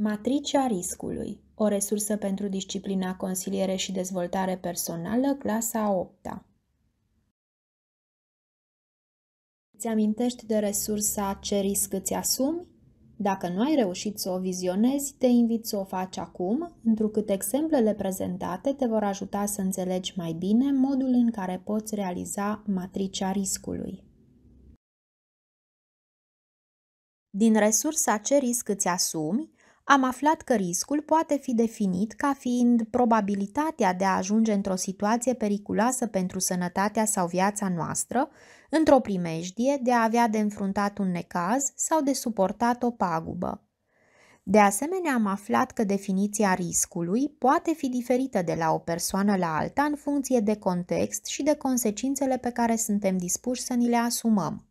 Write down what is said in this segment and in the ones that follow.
Matricea riscului, o resursă pentru disciplina consiliere și dezvoltare personală, clasa 8 -a. Îți amintești de resursa ce risc îți asumi? Dacă nu ai reușit să o vizionezi, te invit să o faci acum, întrucât exemplele prezentate te vor ajuta să înțelegi mai bine modul în care poți realiza matricea riscului. Din resursa ce risc îți asumi, am aflat că riscul poate fi definit ca fiind probabilitatea de a ajunge într-o situație periculoasă pentru sănătatea sau viața noastră, într-o primejdie, de a avea de înfruntat un necaz sau de suportat o pagubă. De asemenea, am aflat că definiția riscului poate fi diferită de la o persoană la alta în funcție de context și de consecințele pe care suntem dispuși să ni le asumăm.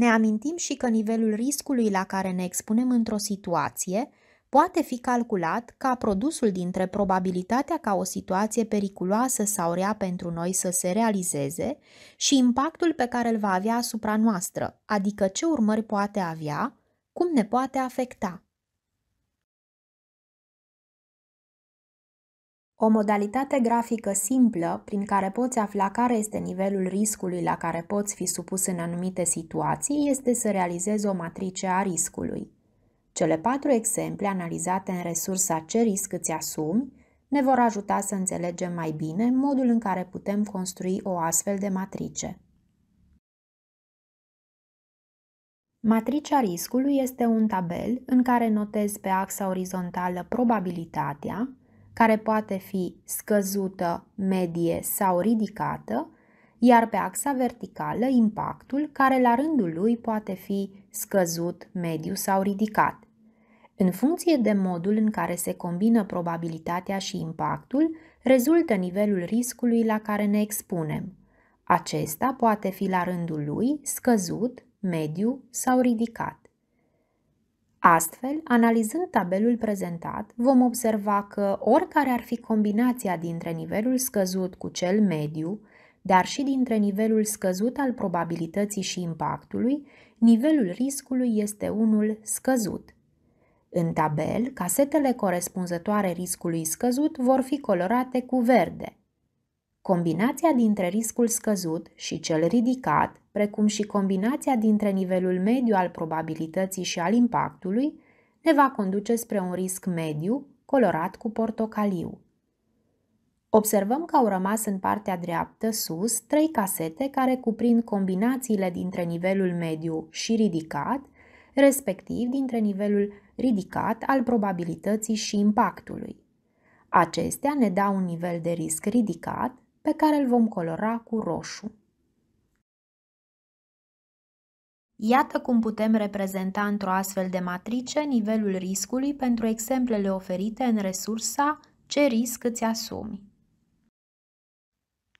Ne amintim și că nivelul riscului la care ne expunem într-o situație poate fi calculat ca produsul dintre probabilitatea ca o situație periculoasă sau rea pentru noi să se realizeze și impactul pe care îl va avea asupra noastră, adică ce urmări poate avea, cum ne poate afecta. O modalitate grafică simplă prin care poți afla care este nivelul riscului la care poți fi supus în anumite situații este să realizezi o matrice a riscului. Cele patru exemple analizate în resursa Ce risc îți asumi ne vor ajuta să înțelegem mai bine modul în care putem construi o astfel de matrice. Matricea riscului este un tabel în care notezi pe axa orizontală probabilitatea, care poate fi scăzută, medie sau ridicată, iar pe axa verticală impactul, care la rândul lui poate fi scăzut, mediu sau ridicat. În funcție de modul în care se combină probabilitatea și impactul, rezultă nivelul riscului la care ne expunem. Acesta poate fi la rândul lui scăzut, mediu sau ridicat. Astfel, analizând tabelul prezentat, vom observa că oricare ar fi combinația dintre nivelul scăzut cu cel mediu, dar și dintre nivelul scăzut al probabilității și impactului, nivelul riscului este unul scăzut. În tabel, casetele corespunzătoare riscului scăzut vor fi colorate cu verde. Combinația dintre riscul scăzut și cel ridicat precum și combinația dintre nivelul mediu al probabilității și al impactului, ne va conduce spre un risc mediu, colorat cu portocaliu. Observăm că au rămas în partea dreaptă sus trei casete care cuprind combinațiile dintre nivelul mediu și ridicat, respectiv dintre nivelul ridicat al probabilității și impactului. Acestea ne dau un nivel de risc ridicat pe care îl vom colora cu roșu. Iată cum putem reprezenta într-o astfel de matrice nivelul riscului pentru exemplele oferite în resursa Ce risc îți asumi.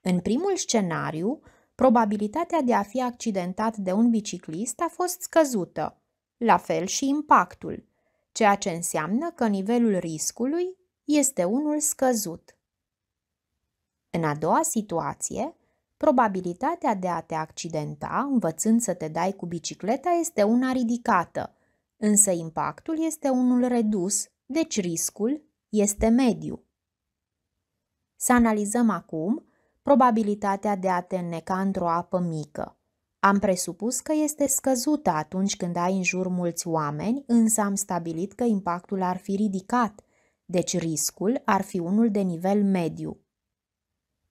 În primul scenariu, probabilitatea de a fi accidentat de un biciclist a fost scăzută, la fel și impactul, ceea ce înseamnă că nivelul riscului este unul scăzut. În a doua situație, Probabilitatea de a te accidenta învățând să te dai cu bicicleta este una ridicată, însă impactul este unul redus, deci riscul este mediu. Să analizăm acum probabilitatea de a te înneca într-o apă mică. Am presupus că este scăzută atunci când ai în jur mulți oameni, însă am stabilit că impactul ar fi ridicat, deci riscul ar fi unul de nivel mediu.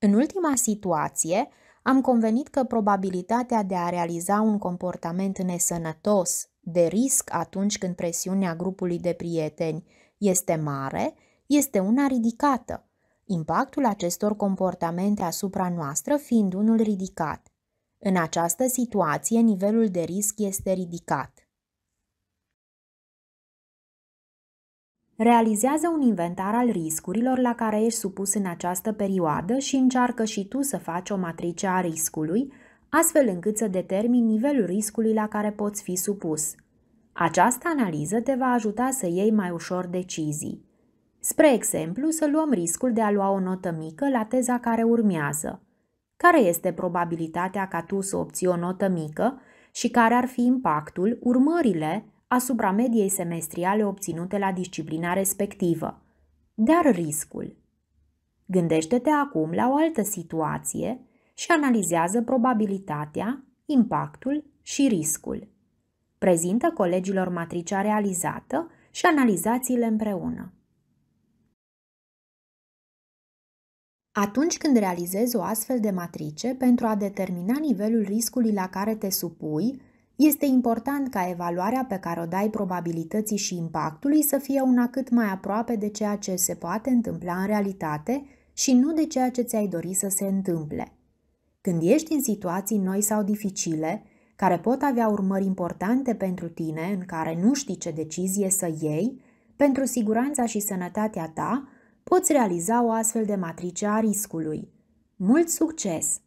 În ultima situație, am convenit că probabilitatea de a realiza un comportament nesănătos, de risc atunci când presiunea grupului de prieteni este mare, este una ridicată, impactul acestor comportamente asupra noastră fiind unul ridicat. În această situație, nivelul de risc este ridicat. Realizează un inventar al riscurilor la care ești supus în această perioadă și încearcă și tu să faci o matrice a riscului, astfel încât să determini nivelul riscului la care poți fi supus. Această analiză te va ajuta să iei mai ușor decizii. Spre exemplu, să luăm riscul de a lua o notă mică la teza care urmează. Care este probabilitatea ca tu să obții o notă mică și care ar fi impactul, urmările asupra mediei semestriale obținute la disciplina respectivă. Dar riscul. Gândește-te acum la o altă situație și analizează probabilitatea, impactul și riscul. Prezintă colegilor matricea realizată și analizați-le împreună. Atunci când realizezi o astfel de matrice, pentru a determina nivelul riscului la care te supui, este important ca evaluarea pe care o dai probabilității și impactului să fie una cât mai aproape de ceea ce se poate întâmpla în realitate și nu de ceea ce ți-ai dori să se întâmple. Când ești în situații noi sau dificile, care pot avea urmări importante pentru tine, în care nu știi ce decizie să iei, pentru siguranța și sănătatea ta, poți realiza o astfel de matrice a riscului. Mult succes!